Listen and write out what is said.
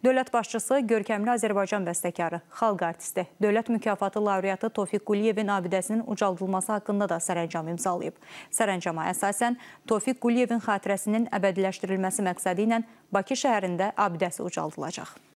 Dövlət başçısı görkəmli Azərbaycan bəstəkarı, xalq artisti, dövlət mükafatı laureatı Tofiq Quliyevin abidəsinin ucaldılması haqqında da sərəncam imzalayıb. Sərəncama əsasən Tofiq Quliyevin xatirəsinin əbədiləşdirilməsi məqsədi ilə Bakı şəhərində abidəsi ucaldılacaq.